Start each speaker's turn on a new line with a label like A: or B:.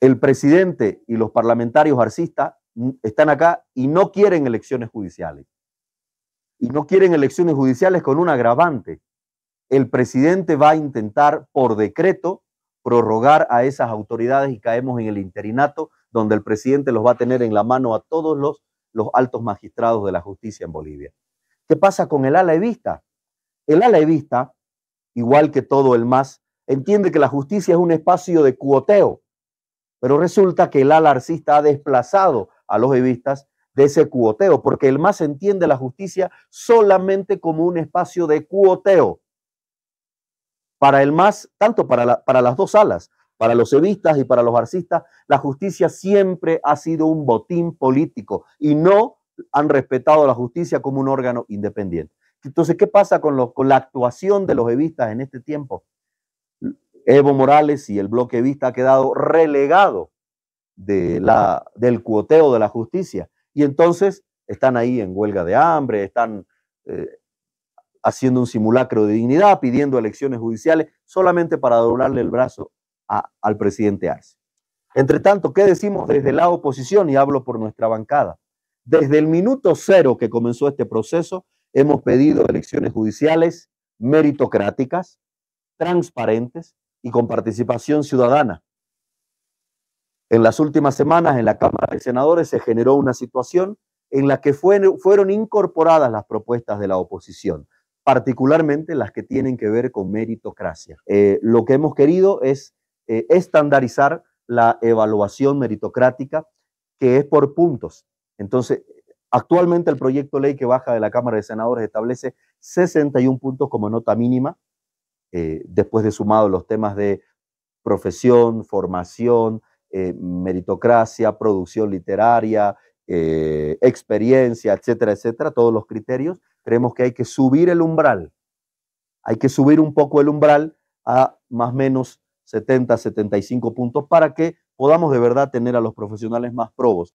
A: el presidente y los parlamentarios arcistas están acá y no quieren elecciones judiciales. Y no quieren elecciones judiciales con un agravante. El presidente va a intentar por decreto prorrogar a esas autoridades y caemos en el interinato donde el presidente los va a tener en la mano a todos los, los altos magistrados de la justicia en Bolivia. ¿Qué pasa con el ala El ala igual que todo el MAS, entiende que la justicia es un espacio de cuoteo pero resulta que el alarcista ha desplazado a los evistas de ese cuoteo, porque el MAS entiende la justicia solamente como un espacio de cuoteo. Para el MAS, tanto para, para las dos alas, para los evistas y para los arcistas, la justicia siempre ha sido un botín político y no han respetado la justicia como un órgano independiente. Entonces, ¿qué pasa con, con la actuación de los evistas en este tiempo? Evo Morales y el bloque Vista ha quedado relegado del cuoteo de la justicia. Y entonces están ahí en huelga de hambre, están eh, haciendo un simulacro de dignidad, pidiendo elecciones judiciales, solamente para doblarle el brazo al presidente Arce. Entre tanto, ¿qué decimos desde la oposición? Y hablo por nuestra bancada. Desde el minuto cero que comenzó este proceso, hemos pedido elecciones judiciales meritocráticas, transparentes, y con participación ciudadana. En las últimas semanas en la Cámara de Senadores se generó una situación en la que fueron incorporadas las propuestas de la oposición, particularmente las que tienen que ver con meritocracia. Eh, lo que hemos querido es eh, estandarizar la evaluación meritocrática, que es por puntos. Entonces, actualmente el proyecto de ley que baja de la Cámara de Senadores establece 61 puntos como nota mínima eh, después de sumado los temas de profesión, formación, eh, meritocracia, producción literaria, eh, experiencia, etcétera, etcétera, todos los criterios, creemos que hay que subir el umbral. Hay que subir un poco el umbral a más o menos 70, 75 puntos para que podamos de verdad tener a los profesionales más probos.